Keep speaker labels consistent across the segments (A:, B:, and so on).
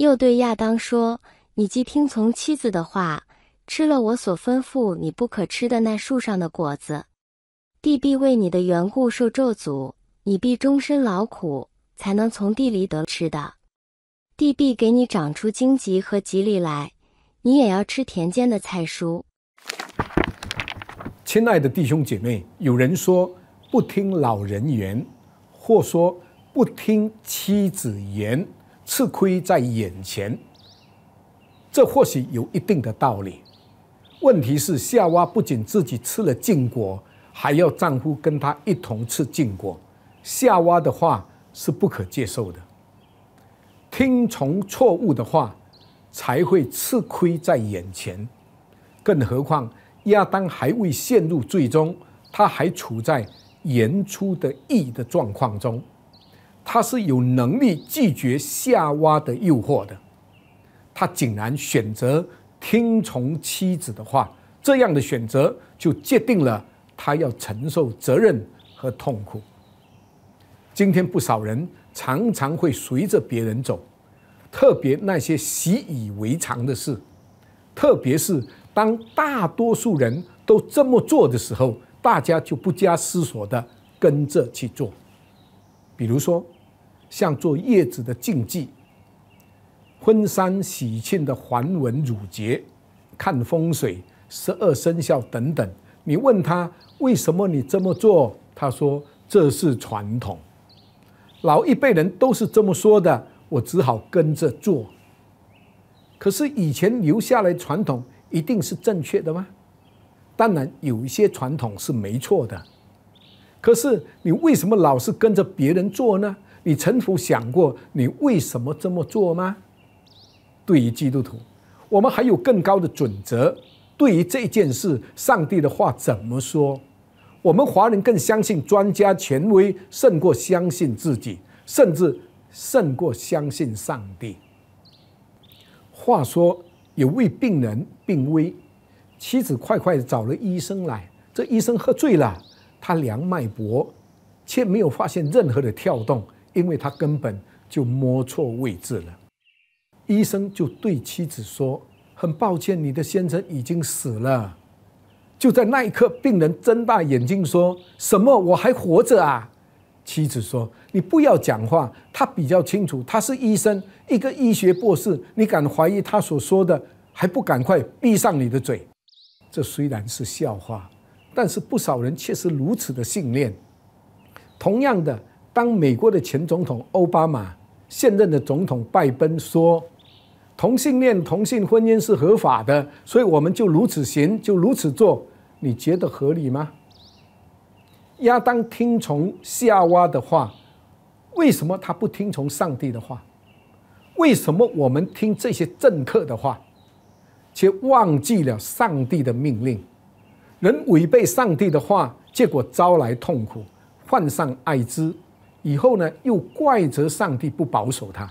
A: 又对亚当说：“你既听从妻子的话，吃了我所吩咐你不可吃的那树上的果子，地必为你的缘故受咒诅；你必终身劳苦，才能从地里得吃的。地必给你长出荆棘和棘藜来，你也要吃田间的菜蔬。”亲爱的弟兄姐妹，有人说不听老人言，或说不听妻子言。吃亏在眼前，这或许有一定的道理。问题是，夏娃不仅自己吃了禁果，还要丈夫跟她一同吃禁果。夏娃的话是不可接受的。听从错误的话，才会吃亏在眼前。更何况，亚当还未陷入最终，他还处在言出的意的状况中。他是有能力拒绝夏娃的诱惑的，他竟然选择听从妻子的话，这样的选择就决定了他要承受责任和痛苦。今天不少人常常会随着别人走，特别那些习以为常的事，特别是当大多数人都这么做的时候，大家就不加思索的跟着去做。比如说，像做叶子的禁忌、婚丧喜庆的繁文缛节、看风水、十二生肖等等，你问他为什么你这么做，他说这是传统，老一辈人都是这么说的，我只好跟着做。可是以前留下来传统一定是正确的吗？当然，有一些传统是没错的。可是你为什么老是跟着别人做呢？你曾否想过你为什么这么做吗？对于基督徒，我们还有更高的准则。对于这件事，上帝的话怎么说？我们华人更相信专家权威，胜过相信自己，甚至胜过相信上帝。话说有位病人病危，妻子快快找了医生来，这医生喝醉了。他量脉搏，却没有发现任何的跳动，因为他根本就摸错位置了。医生就对妻子说：“很抱歉，你的先生已经死了。”就在那一刻，病人睁大眼睛说：“什么？我还活着啊！”妻子说：“你不要讲话，他比较清楚，他是医生，一个医学博士，你敢怀疑他所说的，还不赶快闭上你的嘴？”这虽然是笑话。但是不少人确实如此的信念。同样的，当美国的前总统奥巴马、现任的总统拜登说同性恋、同性婚姻是合法的，所以我们就如此行，就如此做，你觉得合理吗？亚当听从夏娃的话，为什么他不听从上帝的话？为什么我们听这些政客的话，却忘记了上帝的命令？人违背上帝的话，结果招来痛苦，患上艾滋，以后呢又怪责上帝不保守他。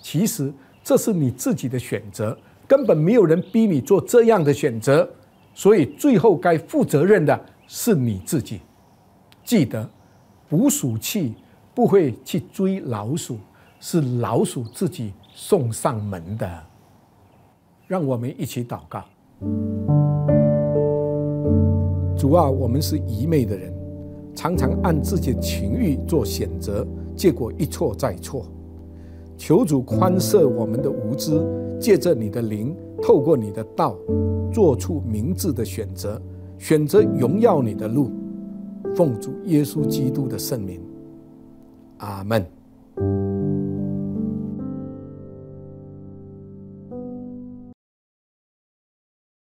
A: 其实这是你自己的选择，根本没有人逼你做这样的选择。所以最后该负责任的是你自己。记得，捕鼠器不会去追老鼠，是老鼠自己送上门的。让我们一起祷告。主啊，我们是愚昧的人，常常按自己的情欲做选择，结果一错再错。求主宽赦我们的无知，借着你的灵，透过你的道，做出明智的选择，选择荣耀你的路，奉主耶稣基督的圣名，阿门。